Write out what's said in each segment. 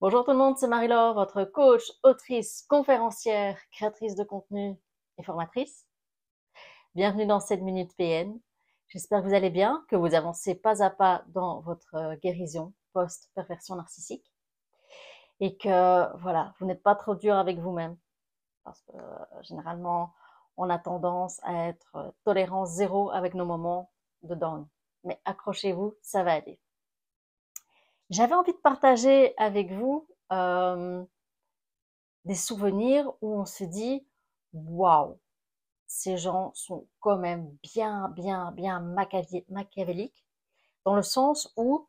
Bonjour tout le monde, c'est Marie-Laure, votre coach, autrice, conférencière, créatrice de contenu et formatrice. Bienvenue dans cette minute PN. J'espère que vous allez bien, que vous avancez pas à pas dans votre euh, guérison post-perversion narcissique et que voilà, vous n'êtes pas trop dur avec vous-même parce que euh, généralement on a tendance à être euh, tolérance zéro avec nos moments de down. Mais accrochez-vous, ça va aller. J'avais envie de partager avec vous euh, des souvenirs où on se dit waouh, ces gens sont quand même bien, bien, bien machiavéliques, dans le sens où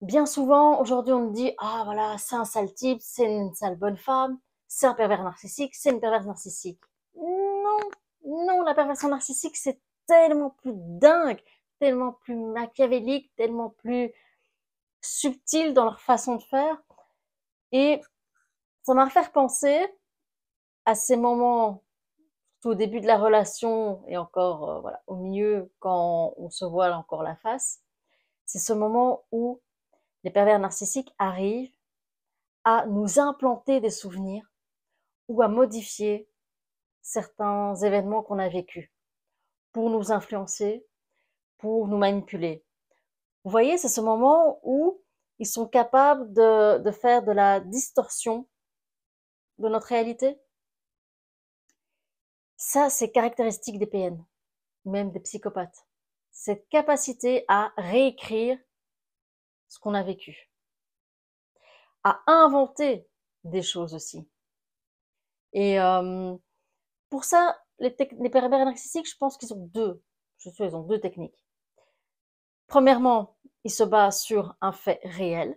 bien souvent aujourd'hui on me dit ah voilà, c'est un sale type, c'est une sale bonne femme, c'est un pervers narcissique, c'est une perverse narcissique. Non, non, la perversion narcissique c'est tellement plus dingue, tellement plus machiavélique, tellement plus subtils dans leur façon de faire. Et ça m'a fait penser à ces moments, tout au début de la relation et encore euh, voilà, au milieu quand on se voit encore la face. C'est ce moment où les pervers narcissiques arrivent à nous implanter des souvenirs ou à modifier certains événements qu'on a vécus pour nous influencer, pour nous manipuler. Vous voyez, c'est ce moment où ils sont capables de, faire de la distorsion de notre réalité. Ça, c'est caractéristique des PN, même des psychopathes. Cette capacité à réécrire ce qu'on a vécu, à inventer des choses aussi. Et euh, pour ça, les, les pervers narcissiques, je pense qu'ils ont deux. Je suis ils ont deux techniques. Premièrement, ils se basent sur un fait réel.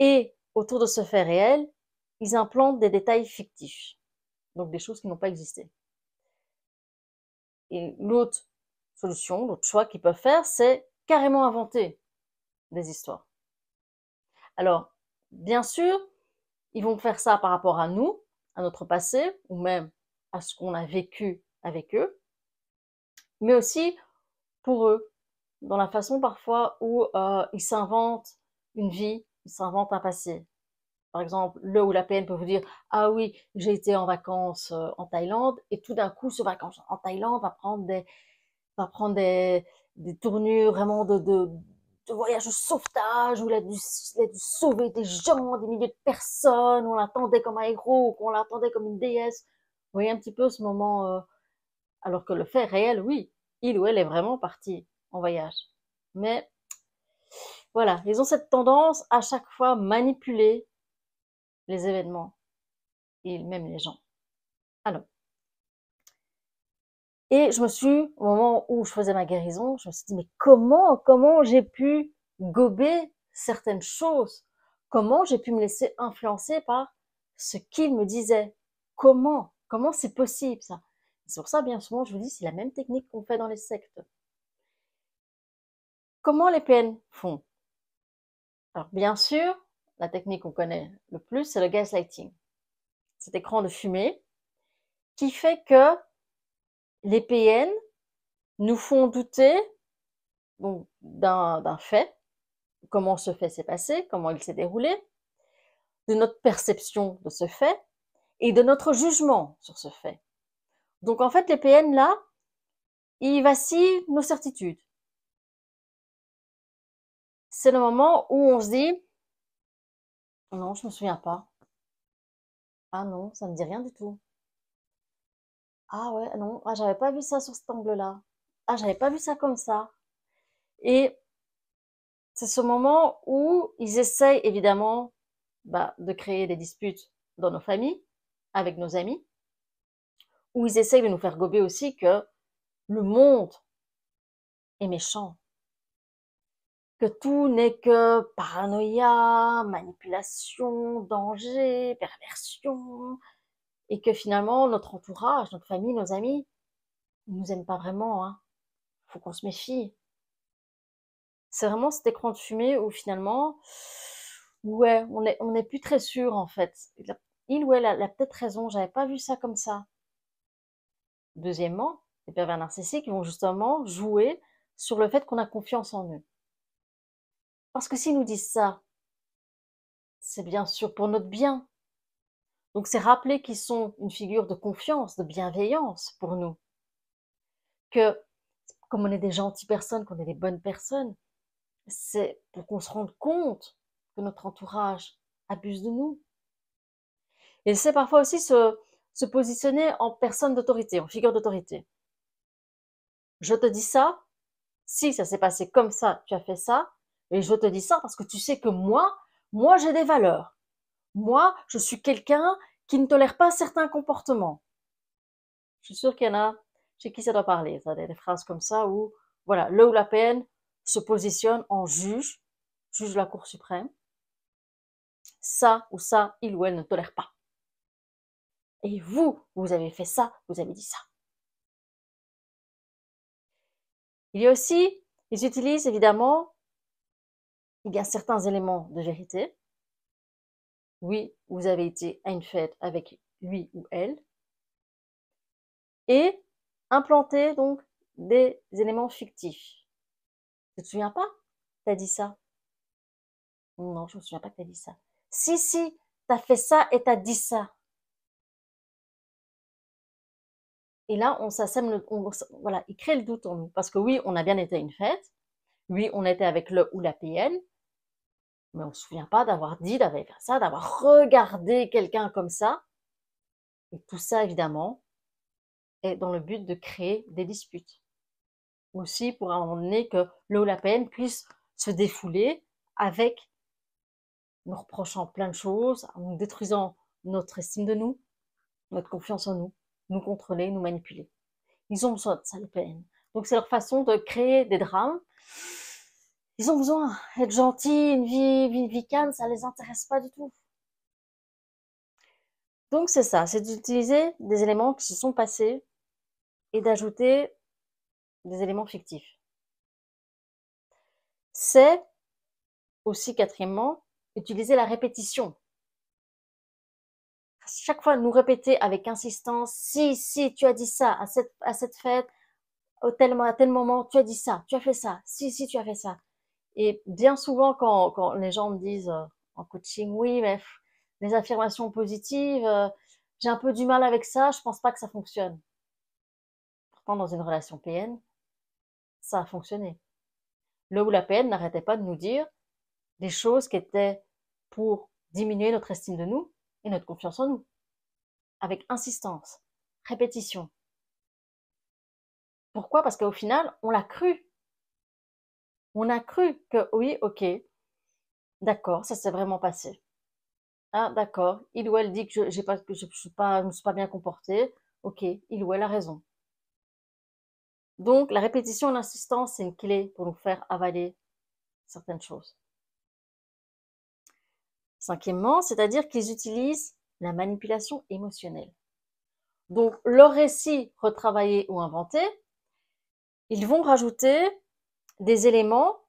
Et autour de ce fait réel, ils implantent des détails fictifs, donc des choses qui n'ont pas existé. Et l'autre solution, l'autre choix qu'ils peuvent faire, c'est carrément inventer des histoires. Alors, bien sûr, ils vont faire ça par rapport à nous, à notre passé, ou même à ce qu'on a vécu avec eux, mais aussi pour eux, dans la façon parfois où euh, s'invente une vie, il s'invente un passé. Par exemple, le ou la PN peut vous dire Ah oui, j'ai été en vacances euh, en Thaïlande, et tout d'un coup, ce vacances en Thaïlande va prendre des, va prendre des, des tournures vraiment de, de, de voyage au sauvetage, où il a, dû, il a, dû, sauver des gens, des milliers de personnes, où on l'attendait comme un héros, qu'on l'attendait comme une déesse. Vous voyez un petit peu ce moment, euh, alors que le fait réel, oui, il ou elle est vraiment parti en voyage. Mais voilà, ils ont cette tendance à chaque fois manipuler les événements et même les gens. Alors, et je me suis, au moment où je faisais ma guérison, je me suis dit, mais comment, comment j'ai pu gober certaines choses Comment j'ai pu me laisser influencer par ce qu'ils me disaient Comment Comment c'est possible ça C'est pour ça, bien souvent, je vous dis, c'est la même technique qu'on fait dans les sectes. Comment les PN font Alors bien sûr, la technique qu'on connaît le plus, c'est le gaslighting. Cet écran de fumée qui fait que les PN nous font douter d'un fait, comment ce fait s'est passé, comment il s'est déroulé, de notre perception de ce fait et de notre jugement sur ce fait. Donc en fait, les PN là, ils vacillent nos certitudes c'est le moment où on se dit Non, je ne me souviens pas. Ah non, ça ne dit rien du tout. Ah ouais, non, je ah, j'avais pas vu ça sur cet angle-là. Ah, j'avais pas vu ça comme ça. Et c'est ce moment où ils essayent évidemment bah, de créer des disputes dans nos familles, avec nos amis, où ils essayent de nous faire gober aussi que le monde est méchant, que tout n'est que paranoïa, manipulation, danger, perversion, et que finalement notre entourage, notre famille, nos amis, ils nous aiment pas vraiment. Hein. Faut qu'on se méfie. C'est vraiment cet écran de fumée où finalement, ouais, on n'est on est plus très sûr en fait. Il ou elle a, a peut-être raison, j'avais pas vu ça comme ça. Deuxièmement, les pervers narcissiques vont justement jouer sur le fait qu'on a confiance en eux. Parce que s'ils nous disent ça, c'est bien sûr pour notre bien. Donc c'est rappeler qu'ils sont une figure de confiance, de bienveillance pour nous. Que comme on est des gentilles personnes, qu'on est des bonnes personnes, c'est pour qu'on se rende compte que notre entourage abuse de nous. Et c'est parfois aussi se, se positionner en personne d'autorité, en figure d'autorité. Je te dis ça, si ça s'est passé comme ça, tu as fait ça, et je te dis ça parce que tu sais que moi, moi j'ai des valeurs. Moi, je suis quelqu'un qui ne tolère pas certains comportements. Je suis sûre qu'il y en a chez qui ça doit parler. Ça, des, des phrases comme ça où, voilà, le ou la peine se positionne en juge, juge la Cour suprême. Ça ou ça, il ou elle ne tolère pas. Et vous, vous avez fait ça, vous avez dit ça. Il y a aussi, ils utilisent évidemment il y a certains éléments de vérité. Oui, vous avez été à une fête avec lui ou elle. Et implanter donc des éléments fictifs. Tu te souviens pas Tu as dit ça Non, je ne me souviens pas que as dit ça. Si, si, tu as fait ça et tu as dit ça. Et là, on s'assème voilà, il crée le doute en nous. Parce que oui, on a bien été à une fête. Oui, on était avec le ou la PN mais on ne se souvient pas d'avoir dit, d'avoir fait ça, d'avoir regardé quelqu'un comme ça. Et tout ça, évidemment, est dans le but de créer des disputes. Aussi pour emmener que le ou la peine puisse se défouler avec nous reprochant plein de choses, en nous détruisant notre estime de nous, notre confiance en nous, nous contrôler, nous manipuler. Ils ont besoin de ça, le peine Donc c'est leur façon de créer des drames ils ont besoin d'être gentils, une vie, une vie calme, ça ne les intéresse pas du tout. Donc c'est ça, c'est d'utiliser des éléments qui se sont passés et d'ajouter des éléments fictifs. C'est aussi, quatrièmement, utiliser la répétition. chaque fois, nous répéter avec insistance, si, si, tu as dit ça à cette, fête, à tel moment, tu as dit ça, tu as fait ça, si, si, tu as fait ça. Et bien souvent, quand, les gens me disent euh, en coaching, oui, mais les affirmations positives, euh, j'ai un peu du mal avec ça, je pense pas que ça fonctionne. Pourtant, dans une relation PN, ça a fonctionné. Le ou la PN n'arrêtait pas de nous dire des choses qui étaient pour diminuer notre estime de nous et notre confiance en nous. Avec insistance, répétition. Pourquoi Parce qu'au final, on l'a cru on a cru que oui, ok, d'accord, ça s'est vraiment passé. Ah, d'accord, il ou elle dit que je ne suis pas, me suis pas bien comportée. Ok, il ou elle a raison. Donc, la répétition et l'insistance, c'est une clé pour nous faire avaler certaines choses. Cinquièmement, c'est-à-dire qu'ils utilisent la manipulation émotionnelle. Donc, leur récit retravaillé ou inventé, ils vont rajouter des éléments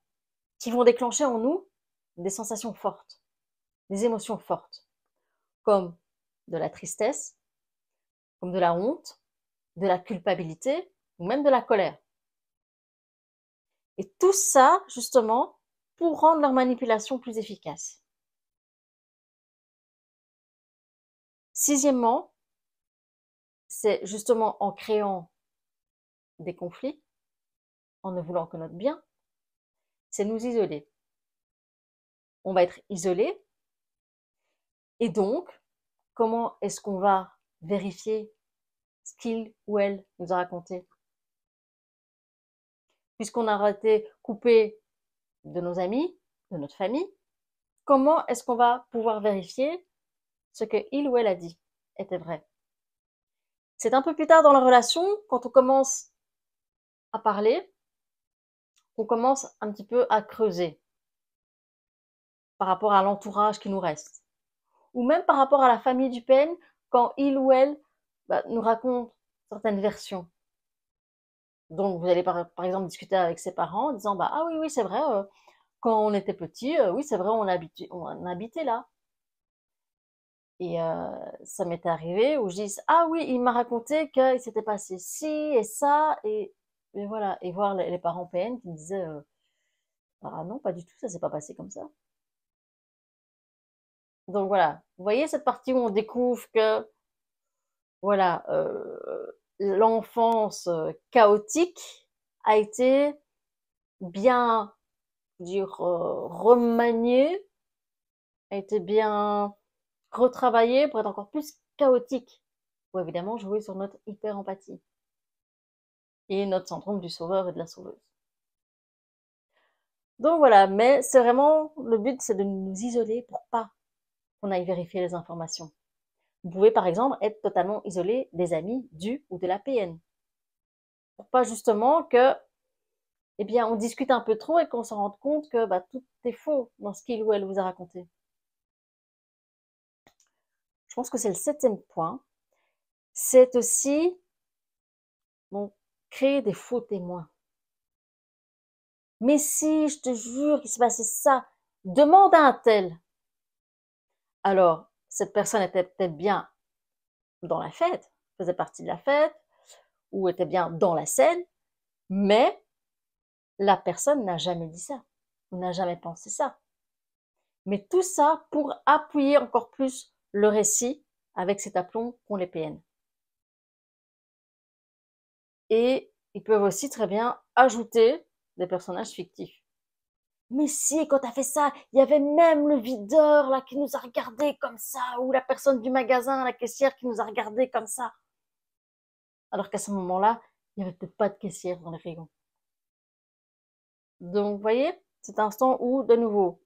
qui vont déclencher en nous des sensations fortes, des émotions fortes, comme de la tristesse, comme de la honte, de la culpabilité ou même de la colère. Et tout ça, justement, pour rendre leur manipulation plus efficace. Sixièmement, c'est justement en créant des conflits en ne voulant que notre bien, c'est nous isoler. On va être isolé. Et donc, comment est-ce qu'on va vérifier ce qu'il ou elle nous a raconté Puisqu'on a été coupé de nos amis, de notre famille, comment est-ce qu'on va pouvoir vérifier ce que il ou elle a dit était vrai C'est un peu plus tard dans la relation, quand on commence à parler, qu'on commence un petit peu à creuser par rapport à l'entourage qui nous reste. Ou même par rapport à la famille du PN, quand il ou elle bah, nous raconte certaines versions. Donc vous allez par, exemple discuter avec ses parents en disant bah, Ah oui, oui, c'est vrai, euh, quand on était petit, euh, oui, c'est vrai, on, habitait, on habitait là. Et euh, ça m'est arrivé où je dis Ah oui, il m'a raconté qu'il s'était passé ci et ça, et voilà, et voir les parents PN qui disaient euh, Ah non, pas du tout, ça s'est pas passé comme ça. Donc voilà, vous voyez cette partie où on découvre que voilà euh, l'enfance euh, chaotique a été bien remaniée, a été bien retravaillée pour être encore plus chaotique. Pour évidemment jouer sur notre hyper empathie et notre syndrome du sauveur et de la sauveuse. Donc voilà, mais c'est vraiment le but, c'est de nous isoler pour pas qu'on aille vérifier les informations. Vous pouvez par exemple être totalement isolé des amis du ou de la PN. Pour pas justement que, eh bien, on discute un peu trop et qu'on se rende compte que bah, tout est faux dans ce qu'il ou elle vous a raconté. Je pense que c'est le septième point. C'est aussi, bon, créer des faux témoins. Mais si, je te jure qu'il s'est passé ça, demande à un tel. Alors, cette personne était peut-être bien dans la fête, faisait partie de la fête, ou était bien dans la scène, mais la personne n'a jamais dit ça, n'a jamais pensé ça. Mais tout ça pour appuyer encore plus le récit avec cet aplomb qu'on les PN et ils peuvent aussi très bien ajouter des personnages fictifs. Mais si, quand t'as fait ça, il y avait même le videur là qui nous a regardés comme ça, ou la personne du magasin, la caissière qui nous a regardé comme ça. Alors qu'à ce moment-là, il n'y avait peut-être pas de caissière dans les rayons. Donc, vous voyez, un instant où, de nouveau,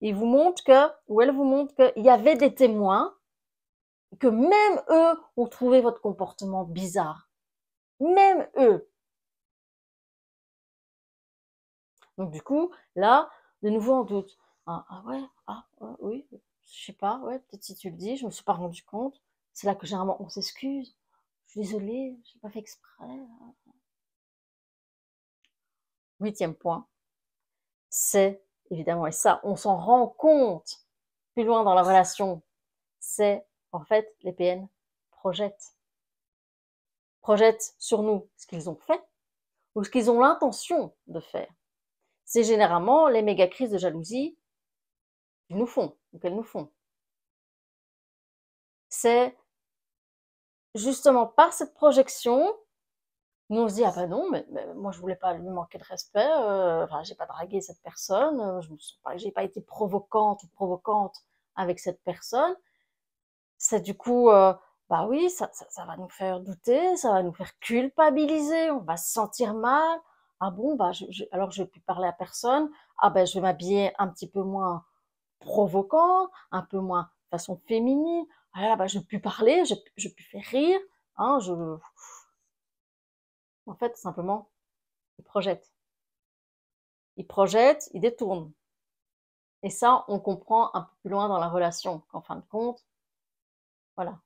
il vous montre que, ou elle vous montre qu'il y avait des témoins, que même eux ont trouvé votre comportement bizarre même eux. Donc du coup, là, de nouveau en doute. Ah, ah ouais, ah, ah oui, je sais pas, ouais, peut-être si tu le dis, je me suis pas rendu compte. C'est là que généralement on s'excuse. Je suis désolée, je j'ai pas fait exprès. Huitième point, c'est évidemment, et ça, on s'en rend compte plus loin dans la relation, c'est en fait les PN projettent projettent sur nous ce qu'ils ont fait ou ce qu'ils ont l'intention de faire. C'est généralement les méga crises de jalousie qu'ils nous font ou qu'elles nous font. C'est justement par cette projection, nous on se dit ah ben non, mais, moi je voulais pas lui manquer de respect, je euh, enfin j'ai pas dragué cette personne, euh, je n'ai pas, j'ai pas été provocante ou provocante avec cette personne. C'est du coup euh, bah oui, ça, va nous faire douter, ça va nous faire culpabiliser, on va se sentir mal. Ah bon, bah je, alors je vais plus parler à personne. Ah ben je vais m'habiller un petit peu moins provoquant, un peu moins de façon féminine. Ah là, bah je vais plus parler, je, ne vais plus faire rire. Hein, je... En fait, simplement, il projette. Il projette, il détourne. Et ça, on comprend un peu plus loin dans la relation qu'en fin de compte, voilà,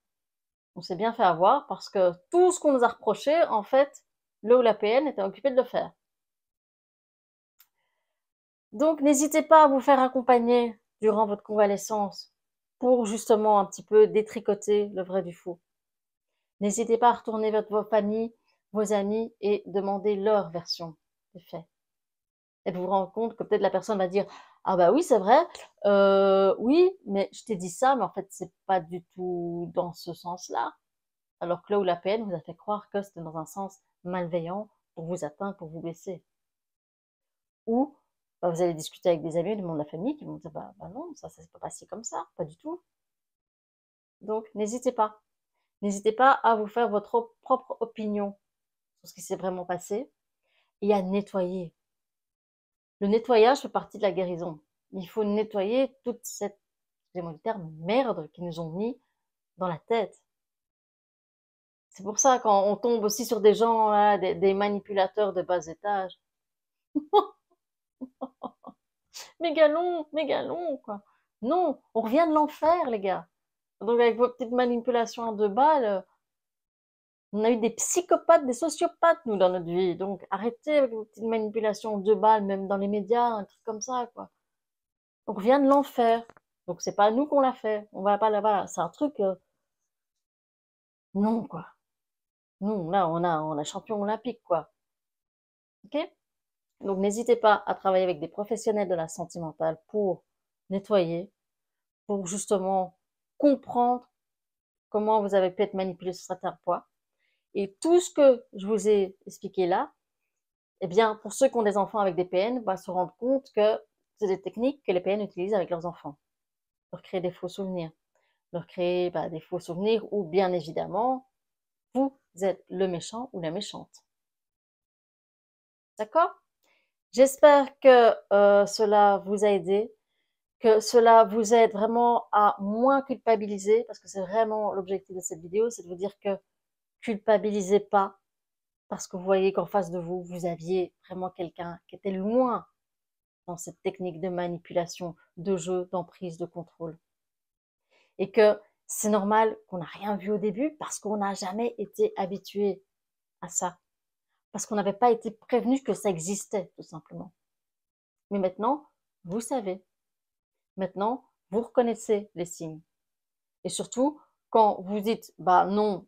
on s'est bien fait avoir parce que tout ce qu'on nous a reproché, en fait, le ou la PN était occupé de le faire. Donc, n'hésitez pas à vous faire accompagner durant votre convalescence pour justement un petit peu détricoter le vrai du faux. N'hésitez pas à retourner vers vos familles, vos amis et demander leur version des faits. Et vous vous rendez compte que peut-être la personne va dire ah bah oui, c'est vrai. Euh, oui, mais je t'ai dit ça, mais en fait, c'est pas du tout dans ce sens-là. Alors que là où la peine vous a fait croire que c'était dans un sens malveillant pour vous atteindre, pour vous blesser. Ou bah, vous allez discuter avec des amis du monde de la famille qui vont dire bah, bah, non, ça, ça s'est pas passé comme ça, pas du tout. Donc, n'hésitez pas. N'hésitez pas à vous faire votre propre opinion sur ce qui s'est vraiment passé et à nettoyer le nettoyage fait partie de la guérison. Il faut nettoyer toute cette, excusez merde qu'ils nous ont mis dans la tête. C'est pour ça qu'on on tombe aussi sur des gens, là, hein, des, manipulateurs de bas étage. mégalon, mégalon, quoi. Non, on revient de l'enfer, les gars. Donc avec vos petites manipulations à deux balles, on a eu des psychopathes, des sociopathes, nous, dans notre vie. Donc, arrêtez avec vos petites manipulations de balles, même dans les médias, un truc comme ça, quoi. On vient de l'enfer. Donc, c'est pas nous qu'on l'a fait. On va pas là-bas. C'est un truc. Euh, non, quoi. Non, là, on a, on a champion olympique, quoi. OK Donc, n'hésitez pas à travailler avec des professionnels de la santé mentale pour nettoyer, pour justement comprendre comment vous avez pu être manipulé sur certains poids et tout ce que je vous ai expliqué là, eh bien, pour ceux qui ont des enfants avec des PN, va bah, se rendre compte que c'est des techniques que les PN utilisent avec leurs enfants. Leur créer des faux souvenirs. Leur créer bah, des faux souvenirs où, bien évidemment, vous êtes le méchant ou la méchante. D'accord J'espère que euh, cela vous a aidé, que cela vous aide vraiment à moins culpabiliser, parce que c'est vraiment l'objectif de cette vidéo, c'est de vous dire que culpabilisez pas parce que vous voyez qu'en face de vous, vous aviez vraiment quelqu'un qui était loin dans cette technique de manipulation, de jeu, d'emprise, de contrôle. Et que c'est normal qu'on n'a rien vu au début parce qu'on n'a jamais été habitué à ça. Parce qu'on n'avait pas été prévenu que ça existait, tout simplement. Mais maintenant, vous savez. Maintenant, vous reconnaissez les signes. Et surtout, quand vous dites, bah non,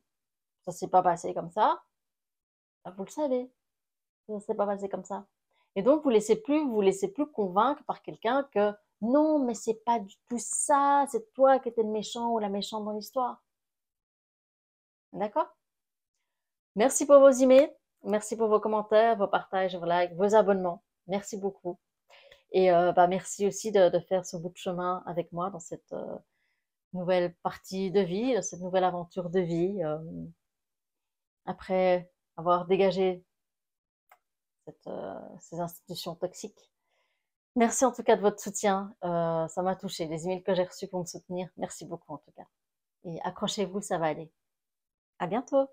ça s'est pas passé comme ça. Bah, vous le savez. Ça s'est pas passé comme ça. Et donc, vous laissez plus, vous laissez plus convaincre par quelqu'un que non, mais c'est pas du tout ça, c'est toi qui étais le méchant ou la méchante dans l'histoire. D'accord Merci pour vos emails, merci pour vos commentaires, vos partages, vos likes, vos abonnements. Merci beaucoup. Et euh, bah, merci aussi de, faire ce bout de chemin avec moi dans cette euh, nouvelle partie de vie, cette nouvelle aventure de vie. Euh, après avoir dégagé euh, ces institutions toxiques. Merci en tout cas de votre soutien. Euh, ça m'a touché. Les emails que j'ai reçus pour me soutenir. Merci beaucoup en tout cas. Et accrochez-vous, ça va aller. À bientôt.